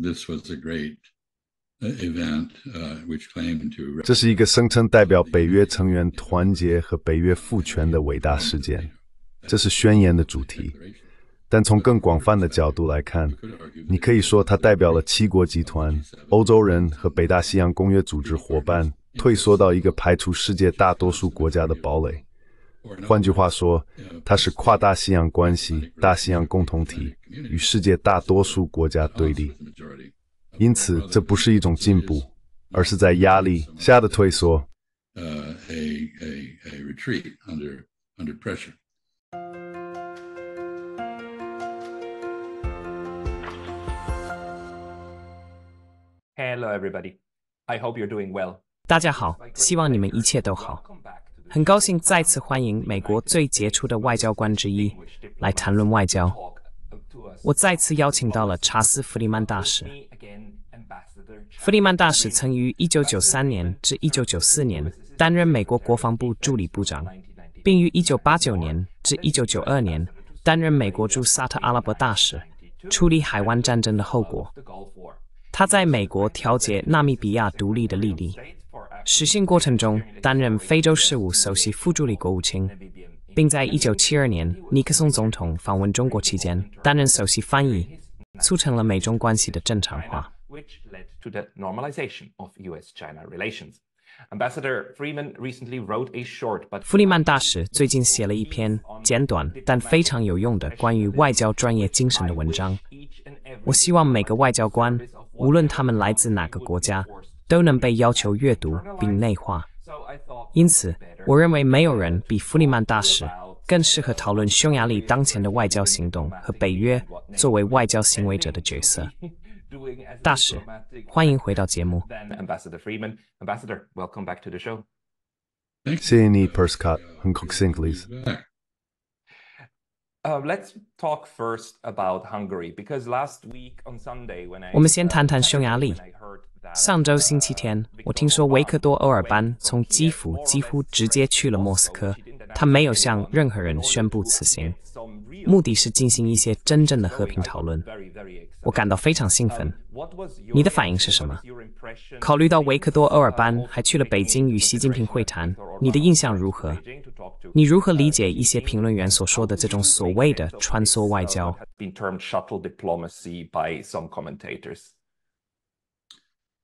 this great event to which claimed was a 这是一个声称代表北约成员团结和北约复权的伟大事件，这是宣言的主题。但从更广泛的角度来看，你可以说它代表了七国集团、欧洲人和北大西洋公约组织伙伴退缩到一个排除世界大多数国家的堡垒。换句话说，它是跨大西洋关系、大西洋共同体与世界大多数国家对立，因此这不是一种进步，而是在压力下的退缩。大家好，希望你们一切都好。很高兴再次欢迎美国最杰出的外交官之一来谈论外交。我再次邀请到了查斯·弗里曼大使。弗里曼大使曾于1993年至1994年担任美国国防部助理部长，并于1989年至1992年担任美国驻沙特阿拉伯大使，处理海湾战争的后果。他在美国调解纳米比亚独立的利弊。实行过程中，担任非洲事务首席副助理国务卿，并在1972年尼克松总统访问中国期间担任首席翻译，促成了美中关系的正常化。of U.S.-China normalization 弗 a 曼大使最近写了一篇简短但非常有用的关于外交专业精神的文章。我希望每个外交官，无论他们来自哪个国家。都能被要求阅读并内化，因此，我认为没有人比弗里曼大使更适合讨论匈牙利当前的外交行动和北约作为外交行为者的角色。大使，欢迎回到节目。谢谢我们先谈谈匈牙利。上周星期天，我听说维克多·欧尔班从基辅几乎直接去了莫斯科。他没有向任何人宣布此行，目的是进行一些真正的和平讨论。我感到非常兴奋。你的反应是什么？考虑到维克多·欧尔班还去了北京与习近平会谈，你的印象如何？你如何理解一些评论员所说的这种所谓的穿梭外交？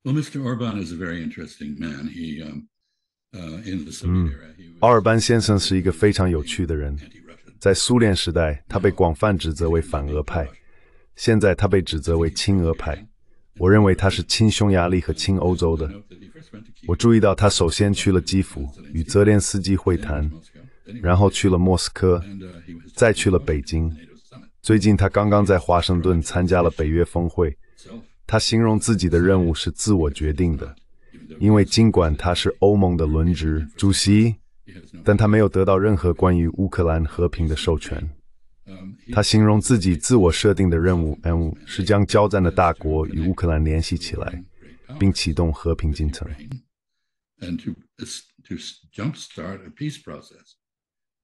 Well, Mr. Orban is a very interesting man. He in the Soviet era, he was. 奥尔班先生是一个非常有趣的人。在苏联时代，他被广泛指责为反俄派。现在他被指责为亲俄派。我认为他是亲匈牙利和亲欧洲的。我注意到他首先去了基辅与泽连斯基会谈，然后去了莫斯科，再去了北京。最近他刚刚在华盛顿参加了北约峰会。他形容自己的任务是自我决定的，因为尽管他是欧盟的轮值主席，但他没有得到任何关于乌克兰和平的授权。他形容自己自我设定的任务 M 是将交战的大国与乌克兰联系起来，并启动和平进程。And to to jumpstart a peace process.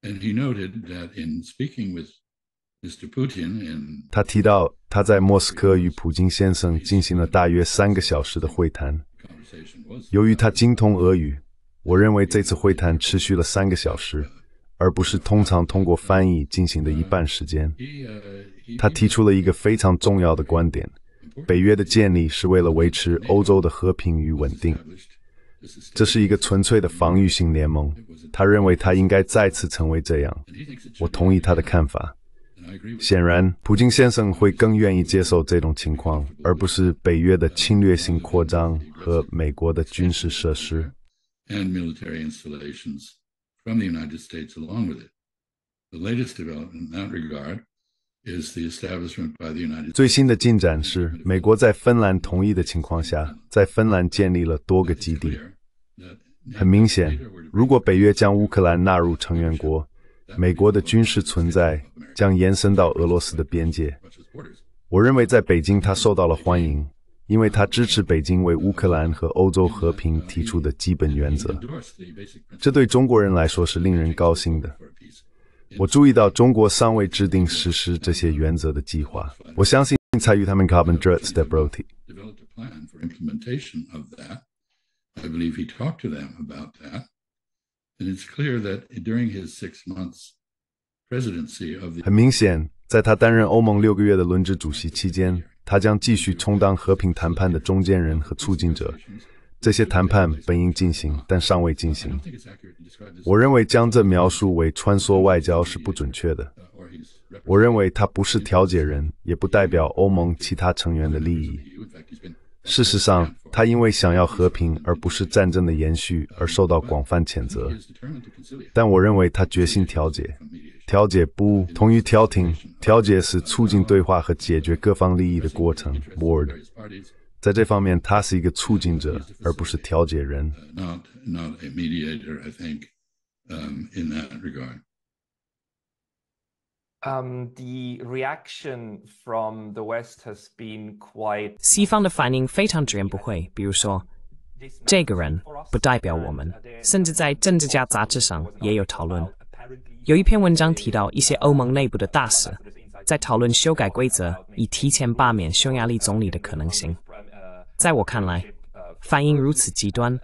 And he noted that in speaking with 他提到，他在莫斯科与普京先生进行了大约三个小时的会谈。由于他精通俄语，我认为这次会谈持续了三个小时，而不是通常通过翻译进行的一半时间。他提出了一个非常重要的观点：北约的建立是为了维持欧洲的和平与稳定，这是一个纯粹的防御性联盟。他认为他应该再次成为这样。我同意他的看法。显然，普京先生会更愿意接受这种情况，而不是北约的侵略性扩张和美国的军事设施。最新的进展是，美国在芬兰同意的情况下，在芬兰建立了多个基地。很明显，如果北约将乌克兰纳入成员国，美国的军事存在将延伸到俄罗斯的边界。我认为在北京，他受到了欢迎，因为他支持北京为乌克兰和欧洲和平提出的基本原则。这对中国人来说是令人高兴的。我注意到中国尚未制定实施这些原则的计划。我相信参与他们 carbon debt s t a b i l i t developed a plan for implementation of that. I believe he talked to them about that. 很明显，在他担任欧盟六个月的轮值主席期间，他将继续充当和平谈判的中间人和促进者。这些谈判本应进行，但尚未进行。我认为将这描述为穿梭外交是不准确的。我认为他不是调解人，也不代表欧盟其他成员的利益。事实上，他因为想要和平而不是战争的延续而受到广泛谴责。但我认为他决心调解。调解不同于调停。调解是促进对话和解决各方利益的过程。Board，在这方面，他是一个促进者而不是调解人。the reaction the West quite. has been from Um, 西方的反应非常直言不讳，比如说，这个人不代表我们。甚至在政治家杂志上也有讨论。有一篇文章提到，一些欧盟内部的大使在讨论修改规则，以提前罢免匈牙利总理的可能性。在我看来，反应如此极端，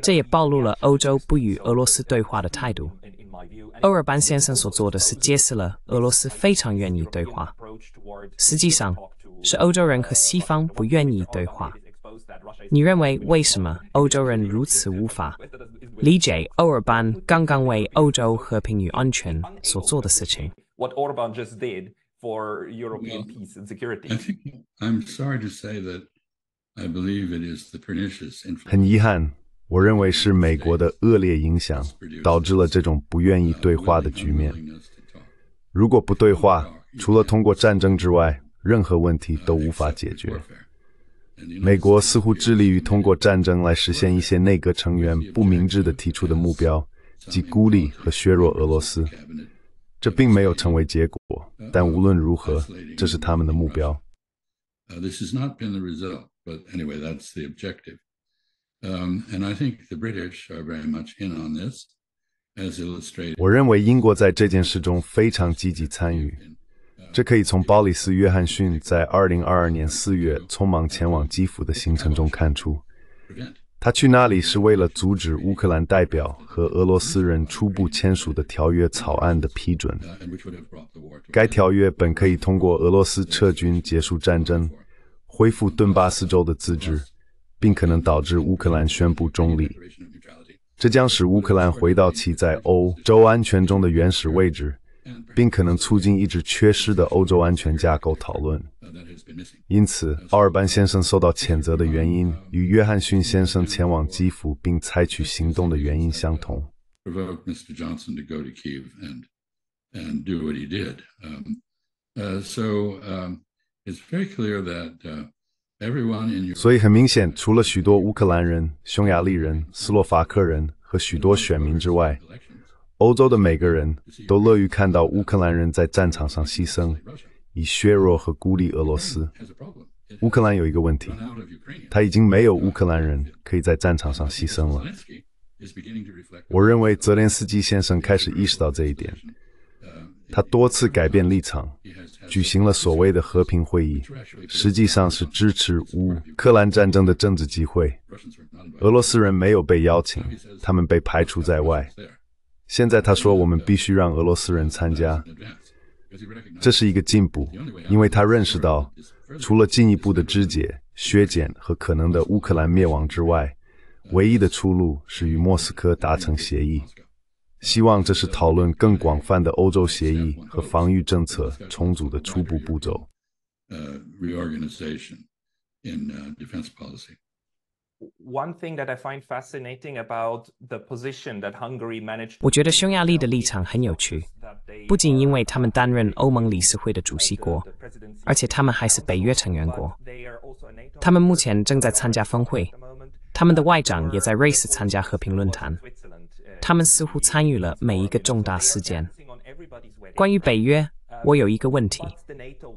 这也暴露了欧洲不与俄罗斯对话的态度。欧尔班先生所做的是揭示了俄罗斯非常愿意对话，实际上是欧洲人和西方不愿意对话。你认为为什么欧洲人如此无法理解欧尔班刚刚为欧洲和平与安全所做的事情？很遗憾。我认为是美国的恶劣影响导致了这种不愿意对话的局面。如果不对话，除了通过战争之外，任何问题都无法解决。美国似乎致力于通过战争来实现一些内阁成员不明智地提出的目标，即孤立和削弱俄罗斯。这并没有成为结果，但无论如何，这是他们的目标。And I think the British are very much in on this. As illustrated, 我认为英国在这件事中非常积极参与。这可以从鲍里斯约翰逊在2022年4月匆忙前往基辅的行程中看出。他去那里是为了阻止乌克兰代表和俄罗斯人初步签署的条约草案的批准。该条约本可以通过俄罗斯撤军结束战争，恢复顿巴斯州的自治。并可能导致乌克兰宣布中立，这将使乌克兰回到其在欧洲安全中的原始位置，并可能促进一直缺失的欧洲安全架构讨论。因此，奥尔班先生受到谴责的原因与约翰逊先生前往基辅并采取行动的原因相同。所以，它非常清楚。所以很明显，除了许多乌克兰人、匈牙利人、斯洛伐克人和许多选民之外，欧洲的每个人都乐于看到乌克兰人在战场上牺牲，以削弱和孤立俄罗斯。乌克兰有一个问题，他已经没有乌克兰人可以在战场上牺牲了。我认为泽连斯基先生开始意识到这一点，他多次改变立场。举行了所谓的和平会议，实际上是支持乌克兰战争的政治集会。俄罗斯人没有被邀请，他们被排除在外。现在他说，我们必须让俄罗斯人参加，这是一个进步，因为他认识到，除了进一步的肢解、削减和可能的乌克兰灭亡之外，唯一的出路是与莫斯科达成协议。希望这是讨论更广泛的欧洲协议和防御政策重组的初步步骤。我觉得匈牙利的立场很有趣，不仅因为他们担任欧盟理事会的主席国，而且他们还是北约成员国。他们目前正在参加峰会，他们的外长也在瑞士参加和平论坛。他们似乎参与了每一个重大事件。关于北约，我有一个问题：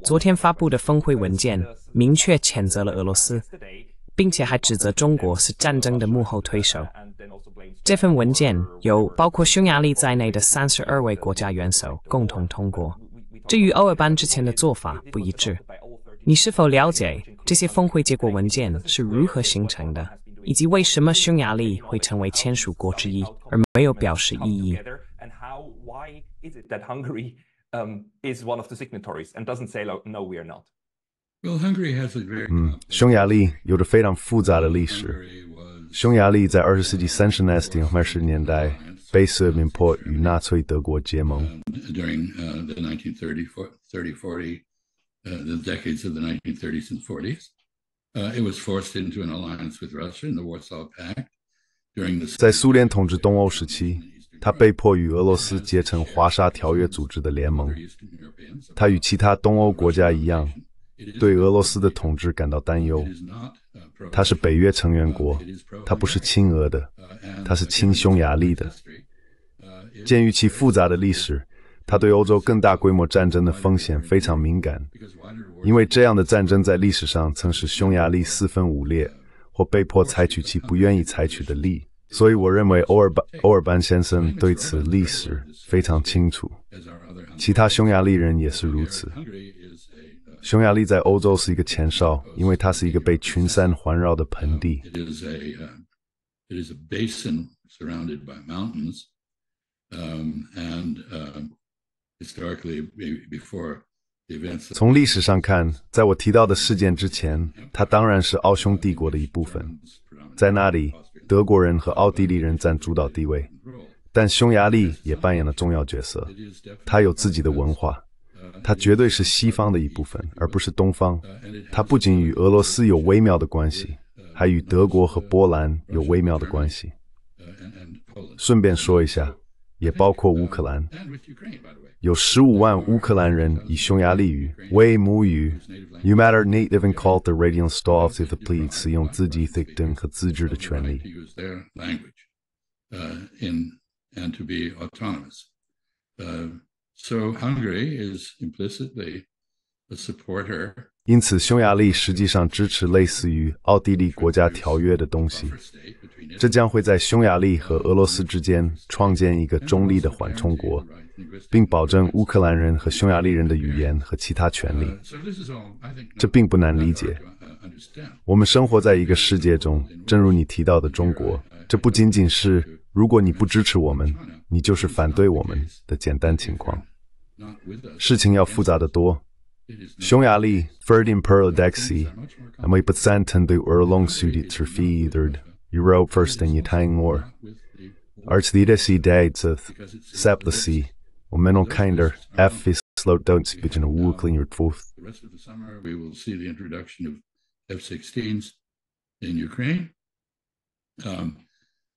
昨天发布的峰会文件明确谴责了俄罗斯，并且还指责中国是战争的幕后推手。这份文件由包括匈牙利在内的三十二位国家元首共同通过，这与欧尔班之前的做法不一致。你是否了解这些峰会结果文件是如何形成的？以及为什么匈牙利会成为签署国之一，而没有表示异议？嗯，匈牙利有着非常复杂的历史。匈牙利在二十世纪三十年代四十年代被德军迫与纳粹德国结盟。在苏联统治东欧时期，他被迫与俄罗斯结成华沙条约组织的联盟。他与其他东欧国家一样，对俄罗斯的统治感到担忧。它是北约成员国，它不是亲俄的，它是亲匈牙利的。鉴于其复杂的历史。他对欧洲更大规模战争的风险非常敏感，因为这样的战争在历史上曾使匈牙利四分五裂，或被迫采取其不愿意采取的力。所以，我认为欧尔班欧尔班先生对此历史非常清楚，其他匈牙利人也是如此。匈牙利在欧洲是一个前哨，因为它是一个被群山环绕的盆地。从历史上看，在我提到的事件之前，它当然是奥匈帝国的一部分。在那里，德国人和奥地利人占主导地位，但匈牙利也扮演了重要角色。它有自己的文化，它绝对是西方的一部分，而不是东方。它不仅与俄罗斯有微妙的关系，还与德国和波兰有微妙的关系。顺便说一下，也包括乌克兰。有十五万乌克兰人以匈牙利语为母语。You matter native and called the radiant star of the plea 使用自己特定和自治的权利。And uh, to be autonomous. Uh, so Hungary is implicitly a supporter. 因此，匈牙利实际上支持类似于奥地利国家条约的东西。这将会在匈牙利和俄罗斯之间创建一个中立的缓冲国。并保证乌克兰人和匈牙利人的语言和其他权利。这并不难理解。我们生活在一个世界中，正如你提到的中国，这不仅仅是如果你不支持我们，你就是反对我们的简单情况。事情要复杂得多。匈牙利 Ferdinand Perldexi，a m not a n f a n o r of the e r l o n g s u t y i Terfeeder. You're first and y o a r e a n g more. a r c h i d e s i died of septalcy. men kinder, speak clean The rest the summer, we see the Ukraine.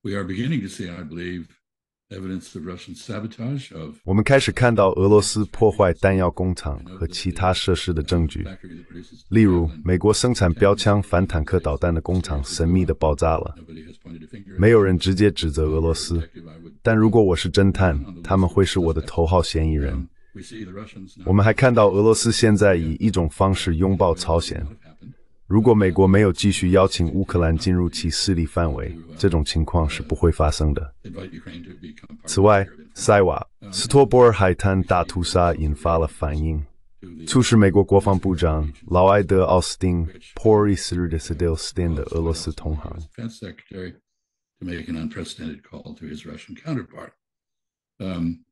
we are beginning see, on don't in introduction in fourth. a slow, will is or your F of 16s woo believe. 我们开始看到俄罗斯破坏弹药工厂和其他设施的证据，例如美国生产标枪反坦克导弹的工厂神秘的爆炸了。没有人直接指责俄罗斯。但如果我是侦探，他们会是我的头号嫌疑人。我们还看到俄罗斯现在以一种方式拥抱朝鲜。如果美国没有继续邀请乌克兰进入其势力范围，这种情况是不会发生的。此外，塞瓦斯托波尔海滩大屠杀引发了反应，促使美国国防部长劳埃德·奥斯汀 （Lloyd a l s t i n 的俄罗斯同行。to make an unprecedented call to his Russian counterpart. Um,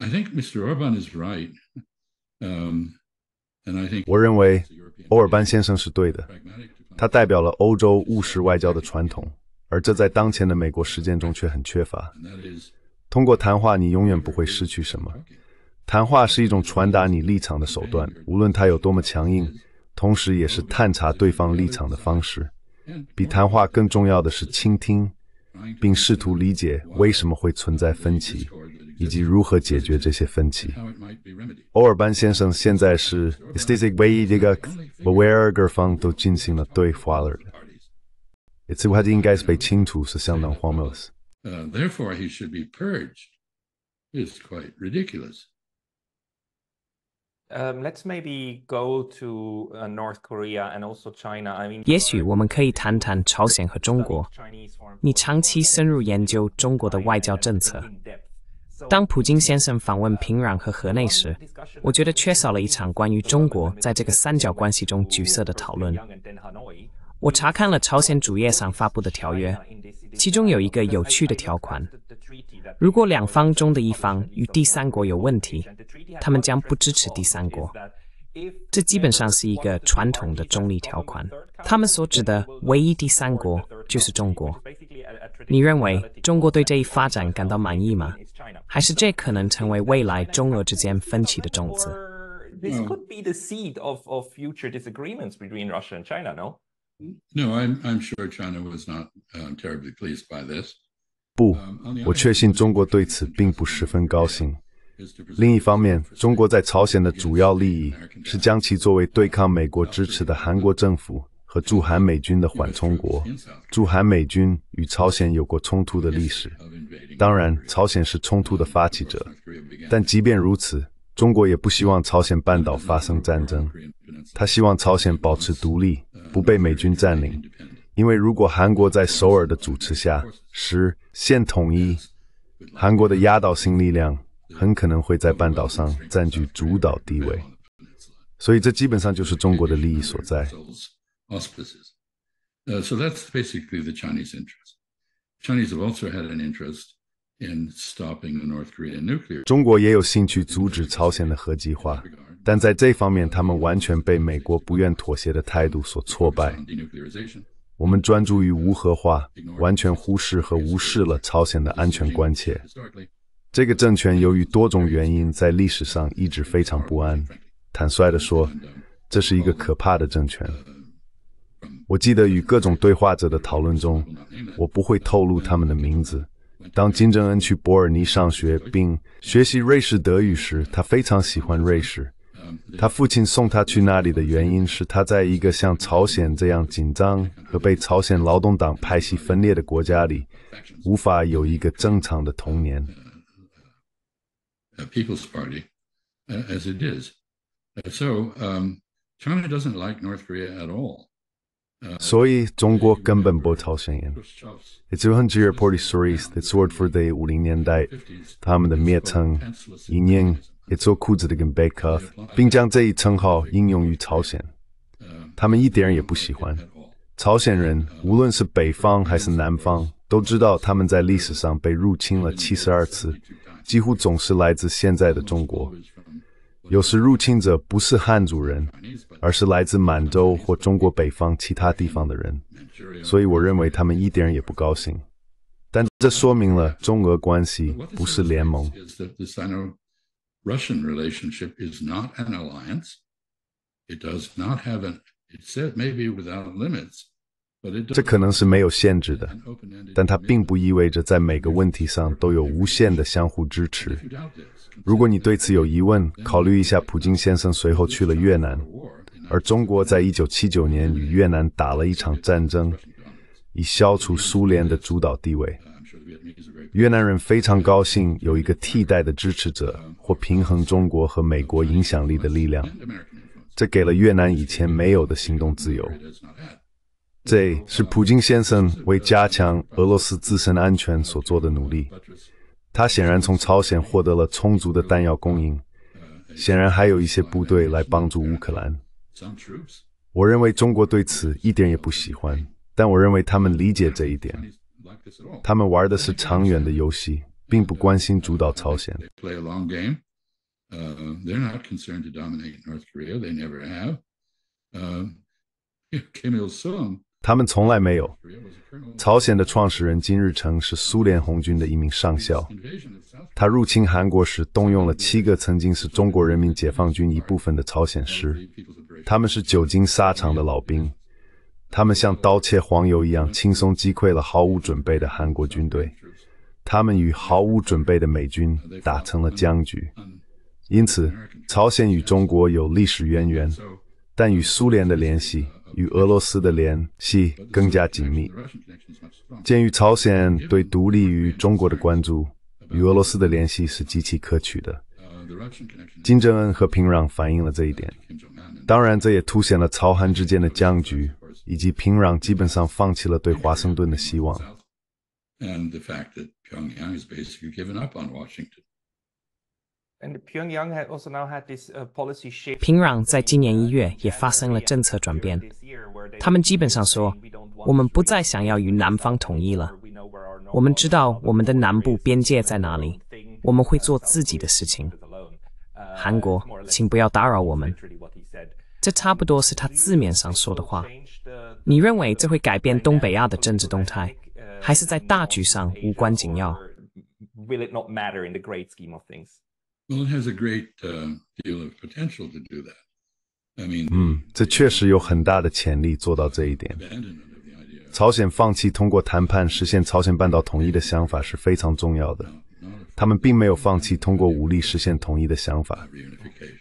I think Mr. Orban is right. Um, and I think 我认为欧尔班先生是对的，他代表了欧洲务实外交的传统，而这在当前的美国实践中却很缺乏。通过谈话，你永远不会失去什么。谈话是一种传达你立场的手段，无论它有多么强硬，同时也是探查对方立场的方式。比谈话更重要的是倾听，并试图理解为什么会存在分歧，以及如何解决这些分歧。欧尔班先生现在是 way 这个与 r e 各方都进行了对话的人。这次他应该是被清除是相当荒谬的。l e t s maybe go to North Korea and also China. 也许我们可以谈谈朝鲜和中国。你长期深入研究中国的外交政策。当普京先生访问平壤和河内时，我觉得缺少了一场关于中国在这个三角关系中角色的讨论。我查看了朝鲜主页上发布的条约。其中有一个有趣的条款：如果两方中的一方与第三国有问题，他们将不支持第三国。这基本上是一个传统的中立条款。他们所指的唯一第三国就是中国。你认为中国对这一发展感到满意吗？还是这可能成为未来中俄之间分歧的种子？No, China not I'm I'm terribly sure was pleased this. by 不，我确信中国对此并不十分高兴。另一方面，中国在朝鲜的主要利益是将其作为对抗美国支持的韩国政府和驻韩美军的缓冲国。驻韩美军与朝鲜有过冲突的历史，当然，朝鲜是冲突的发起者。但即便如此，中国也不希望朝鲜半岛发生战争。他希望朝鲜保持独立。不被美军占领，因为如果韩国在首尔的主持下实现统一，韩国的压倒性力量很可能会在半岛上占据主导地位。所以这基本上就是中国的利益所在。Uh, that's so basically the Chinese interest. Chinese have also had an interest. Korean nuclear. in stopping North the 中国也有兴趣阻止朝鲜的核计划，但在这方面，他们完全被美国不愿妥协的态度所挫败。我们专注于无核化，完全忽视和无视了朝鲜的安全关切。这个政权由于多种原因，在历史上一直非常不安。坦率地说，这是一个可怕的政权。我记得与各种对话者的讨论中，我不会透露他们的名字。当金正恩去伯尔尼上学并学习瑞士德语时，他非常喜欢瑞士。他父亲送他去那里的原因是，他在一个像朝鲜这样紧张和被朝鲜劳动党派系分裂的国家里，无法有一个正常的童年。People's Party，as it is，so，um，China doesn't like North Korea at all. 所以，中国根本不朝鲜人。It was 1943. It's w o r d for the 五零年代他们的蔑称“银烟 ”，It 做裤子的跟背壳，并将这一称号应用于朝鲜。他们一点也不喜欢。朝鲜人，无论是北方还是南方，都知道他们在历史上被入侵了七十二次，几乎总是来自现在的中国。有时入侵者不是汉族人，而是来自满洲或中国北方其他地方的人，所以我认为他们一点也不高兴。但这说明了中俄关系不是联盟，without limits, 这可能是没有限制的，但它并不意味着在每个问题上都有无限的相互支持。如果你对此有疑问，考虑一下普京先生随后去了越南，而中国在一九七九年与越南打了一场战争，以消除苏联的主导地位。越南人非常高兴有一个替代的支持者或平衡中国和美国影响力的力量，这给了越南以前没有的行动自由。这是普京先生为加强俄罗斯自身安全所做的努力。他显然从朝鲜获得了充足的弹药供应，显然还有一些部队来帮助乌克兰。我认为中国对此一点也不喜欢，但我认为他们理解这一点。他们玩的是长远的游戏，并不关心主导朝鲜。他们玩的是长远的游他们从来没有。朝鲜的创始人金日成是苏联红军的一名上校。他入侵韩国时动用了七个曾经是中国人民解放军一部分的朝鲜师。他们是久经沙场的老兵，他们像刀切黄油一样轻松击溃了毫无准备的韩国军队。他们与毫无准备的美军打成了僵局。因此，朝鲜与中国有历史渊源，但与苏联的联系。与俄罗斯的联系更加紧密。鉴于朝鲜对独立于中国的关注，与俄罗斯的联系是极其可取的。金正恩和平壤反映了这一点。当然，这也凸显了朝韩之间的僵局，以及平壤基本上放弃了对华盛顿的希望。平壤在今年一月也发生了政策转变。他们基本上说，我们不再想要与南方统一了。我们知道我们的南部边界在哪里。我们会做自己的事情。韩国，请不要打扰我们。这差不多是他字面上说的话。你认为这会改变东北亚的政治动态，还是在大局上无关紧要？Well, great deal potential it、to that. has uh, a of do mean, 嗯，这确实有很大的潜力做到这一点。朝鲜放弃通过谈判实现朝鲜半岛统一的想法是非常重要的。他们并没有放弃通过武力实现统一的想法，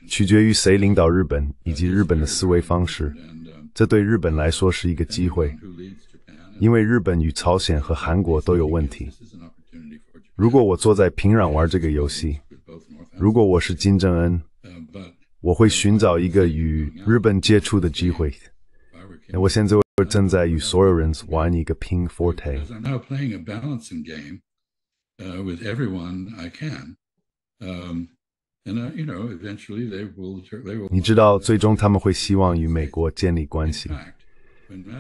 取决于谁领导日本以及日本的思维方式。这对日本来说是一个机会，因为日本与朝鲜和韩国都有问题。如果我坐在平壤玩这个游戏。如果我是金正恩，我会寻找一个与日本接触的机会。我现在正在与所有人玩一个 pin f 平衡游 e 你知道，最终他们会希望与美国建立关系。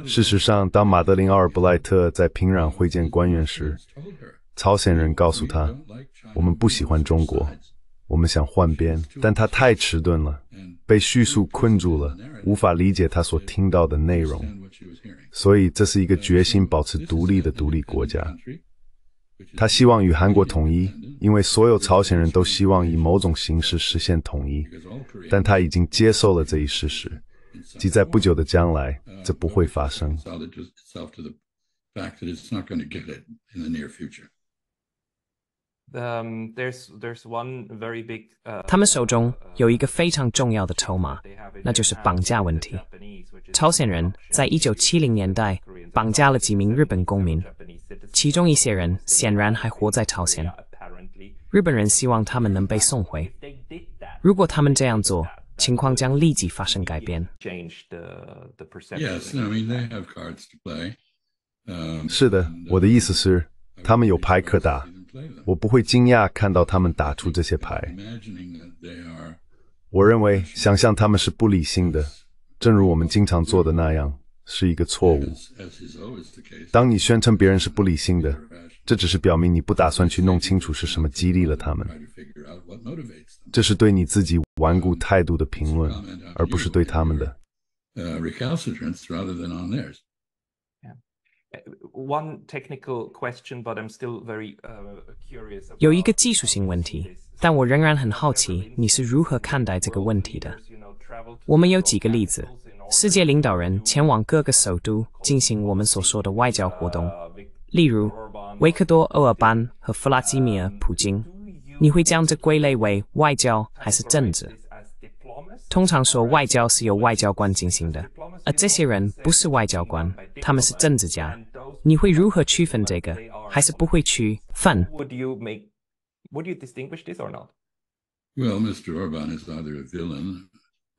事实上，当马德琳·奥尔布莱特在平壤会见官员时，朝鲜人告诉他：“我们不喜欢中国。”我们想换边，但他太迟钝了，被叙述困住了，无法理解他所听到的内容。所以这是一个决心保持独立的独立国家。他希望与韩国统一，因为所有朝鲜人都希望以某种形式实现统一。但他已经接受了这一事实，即在不久的将来这不会发生。他们手中有一个非常重要的筹码，那就是绑架问题。朝鲜人在一九七零年代绑架了几名日本公民，其中一些人显然还活在朝鲜。日本人希望他们能被送回。如果他们这样做，情况将立即发生改变。是的，我的意思是，他们有牌可打。我不会惊讶看到他们打出这些牌。我认为想象他们是不理性的，正如我们经常做的那样，是一个错误。当你宣称别人是不理性的，这只是表明你不打算去弄清楚是什么激励了他们。这是对你自己顽固态度的评论，而不是对他们的。One question, curious. technical very but still I'm 有一个技术性问题，但我仍然很好奇，你是如何看待这个问题的？我们有几个例子：世界领导人前往各个首都进行我们所说的外交活动，例如维克多·欧尔班和弗拉基米尔·普京。你会将这归类为外交还是政治？通常说，外交是由外交官进行的，而这些人不是外交官，他们是政治家。你会如何区分这个？还是不会区分？Would you make? Would you distinguish this or not? Well, Mr. o r b a n is either a villain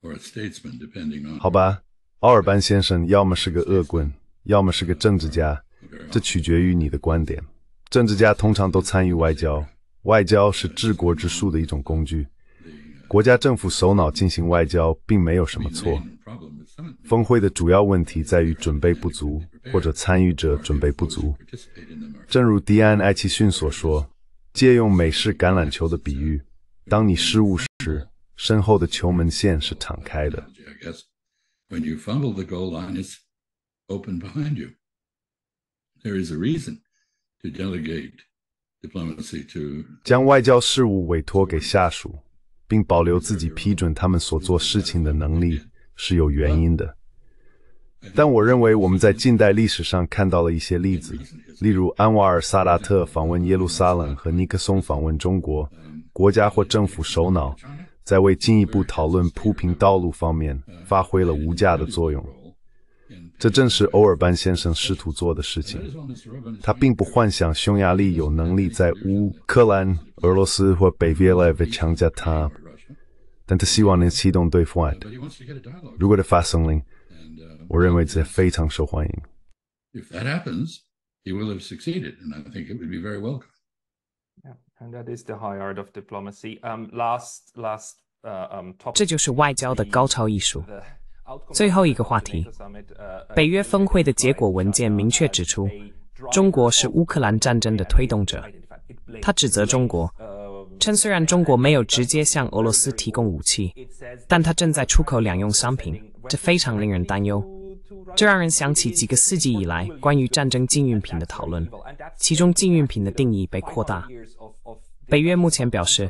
or a statesman, depending on. 好吧，奥尔班先生要么是个恶棍，要么是个政治家，这取决于你的观点。政治家通常都参与外交，外交是治国之术的一种工具。国家政府首脑进行外交并没有什么错。峰会的主要问题在于准备不足，或者参与者准备不足。正如迪安·艾奇逊所说，借用美式橄榄球的比喻，当你失误时，身后的球门线是敞开的。将外交事务委托给下属。并保留自己批准他们所做事情的能力是有原因的，但我认为我们在近代历史上看到了一些例子，例如安瓦尔·萨达特访问耶路撒冷和尼克松访问中国，国家或政府首脑在为进一步讨论铺平道路方面发挥了无价的作用。这正是欧尔班先生试图做的事情。他并不幻想匈牙利有能力在乌克兰、俄罗斯或北非来强加他，但他希望能启动对话。如果这发生，了，我认为这非常受欢迎。这就是外交的高超艺术。最后一个话题，北约峰会的结果文件明确指出，中国是乌克兰战争的推动者。他指责中国，称虽然中国没有直接向俄罗斯提供武器，但他正在出口两用商品，这非常令人担忧。这让人想起几个世纪以来关于战争禁运品的讨论，其中禁运品的定义被扩大。北约目前表示。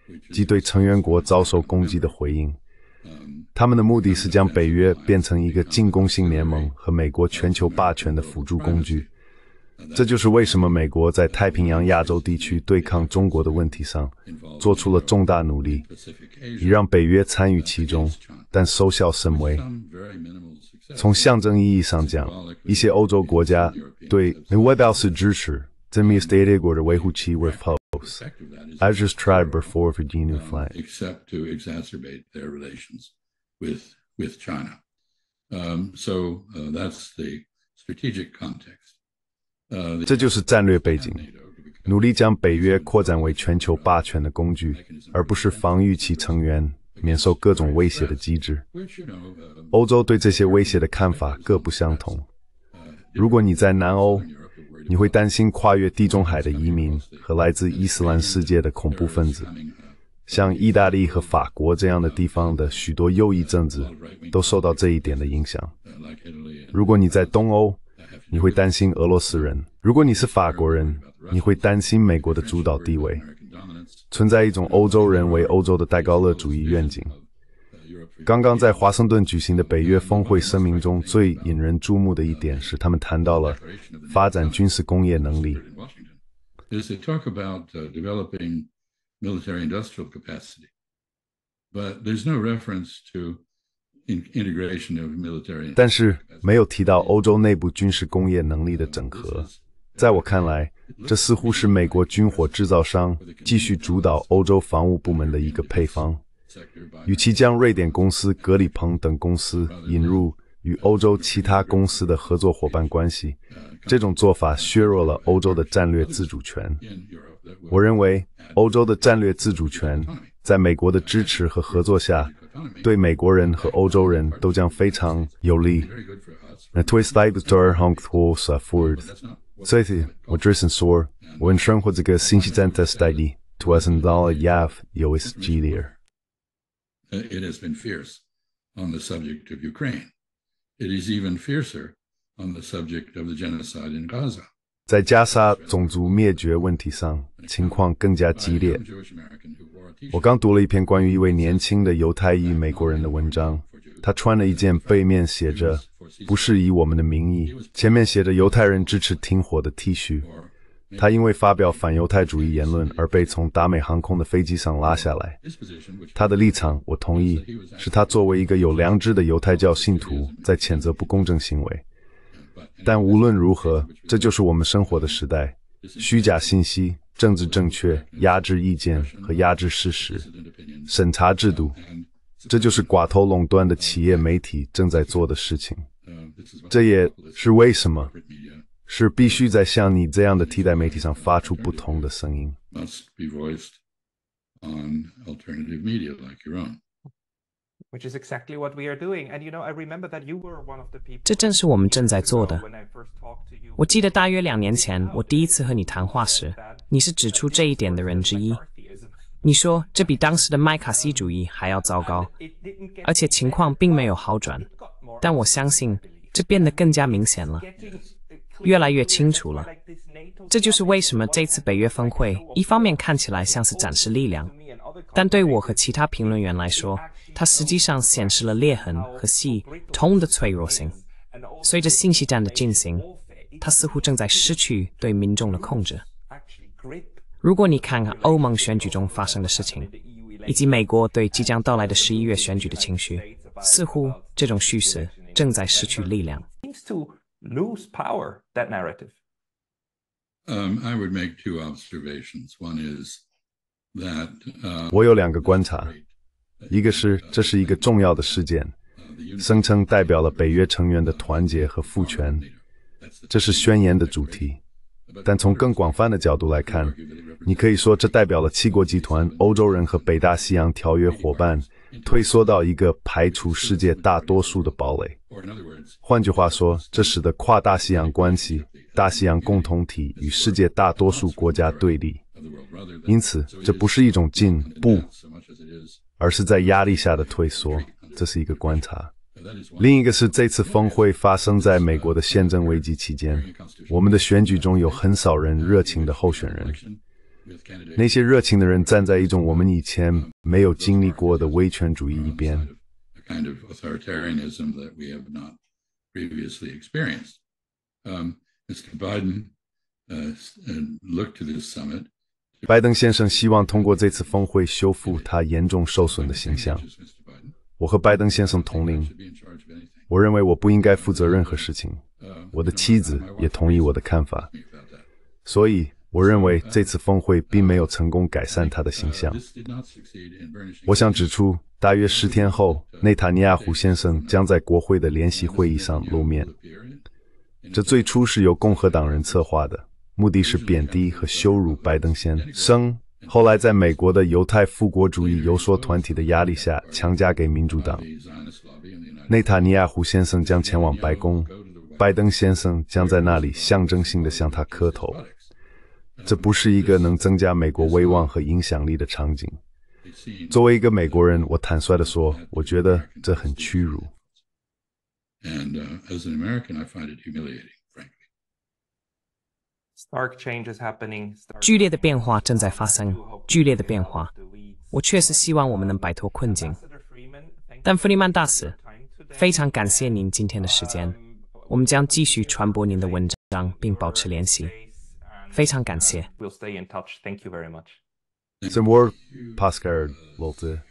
即对成员国遭受攻击的回应，他们的目的是将北约变成一个进攻性联盟和美国全球霸权的辅助工具。这就是为什么美国在太平洋亚洲地区对抗中国的问题上做出了重大努力，以让北约参与其中，但收效甚微。从象征意义上讲，一些欧洲国家对美国表示支持。d e m e s t a t e d or the way who c h i repose i've just tried before virginia f l i g except to exacerbate their relations with with china so that's the strategic context 这就是战略背景努力将北约扩展为全球霸权的工具而不是防御其成员免受各种威胁的机制欧洲对这些威胁的看法各不相同如果你在南欧你会担心跨越地中海的移民和来自伊斯兰世界的恐怖分子，像意大利和法国这样的地方的许多右翼政治都受到这一点的影响。如果你在东欧，你会担心俄罗斯人；如果你是法国人，你会担心美国的主导地位。存在一种欧洲人为欧洲的戴高乐主义愿景。刚刚在华盛顿举行的北约峰会声明中最引人注目的一点是，他们谈到了发展军事工业能力，但是没有提到欧洲内部军事工业能力的整合。在我看来，这似乎是美国军火制造商继续主导欧洲防务部门的一个配方。与其将瑞典公司格里朋等公司引入与欧洲其他公司的合作伙伴关系，这种做法削弱了欧洲的战略自主权。我认为，欧洲的战略自主权在美国的支持和合作下，对美国人和欧洲人都将非常有利。那 t w i s t i b e t o r hangt hos afford，所以我只想说，我人生活这个星期站在 study，突然到了 yav 有 is it has been fierce on the subject of ukraine it is even fiercer on the subject of the genocide in gaza 在加沙种族灭绝问题上情况更加激烈我刚读了一篇关于一位年轻的犹太裔美国人的文章他穿了一件背面写着不是以我们的名义前面写着犹太人支持停火的 t 恤他因为发表反犹太主义言论而被从达美航空的飞机上拉下来。他的立场我同意，是他作为一个有良知的犹太教信徒在谴责不公正行为。但无论如何，这就是我们生活的时代：虚假信息、政治正确、压制意见和压制事实、审查制度。这就是寡头垄断的企业媒体正在做的事情。这也是为什么。是必须在像你这样的替代媒体上发出不同的声音。这正是我们正在做的。我记得大约两年前，我第一次和你谈话时，你是指出这一点的人之一。你说这比当时的麦卡锡主义还要糟糕，而且情况并没有好转。但我相信，这变得更加明显了。越来越清楚了，这就是为什么这次北约峰会一方面看起来像是展示力量，但对我和其他评论员来说，它实际上显示了裂痕和系统的脆弱性。随着信息战的进行，它似乎正在失去对民众的控制。如果你看看欧盟选举中发生的事情，以及美国对即将到来的十一月选举的情绪，似乎这种叙事正在失去力量。lose power, that narrative? Um, I would make two observations. One is that. Uh, 我有两个观察，一个是这是一个重要的事件，声称代表了北约成员的团结和赋权，这是宣言的主题。但从更广泛的角度来看，你可以说这代表了七国集团、欧洲人和北大西洋条约伙伴退缩到一个排除世界大多数的堡垒。换句话说，这使得跨大西洋关系、大西洋共同体与世界大多数国家对立。因此，这不是一种进步，而是在压力下的退缩。这是一个观察。另一个是，这次峰会发生在美国的宪政危机期间，我们的选举中有很少人热情的候选人，那些热情的人站在一种我们以前没有经历过的威权主义一边。kind of authoritarianism that we have not previously experienced mr biden and looked to this summit b 登先生希望通过这次峰会修复他严重受损的形象我和拜登先生同龄我认为我不应该负责任何事情我的妻子也同意我的看法所以我认为这次峰会并没有成功改善他的形象。我想指出，大约十天后，内塔尼亚胡先生将在国会的联席会议上露面。这最初是由共和党人策划的，目的是贬低和羞辱拜登先生。后来，在美国的犹太复国主义游说团体的压力下，强加给民主党。内塔尼亚胡先生将前往白宫，拜登先生将在那里象征性地向他磕头。这不是一个能增加美国威望和影响力的场景。作为一个美国人，我坦率地说，我觉得这很屈辱。剧烈的变化正在发生，剧烈的变化。我确实希望我们能摆脱困境。但弗里曼大使，非常感谢您今天的时间。我们将继续传播您的文章，并保持联系。非常感谢。We'll stay in touch. Thank you very much. Some more Pascal Lotte.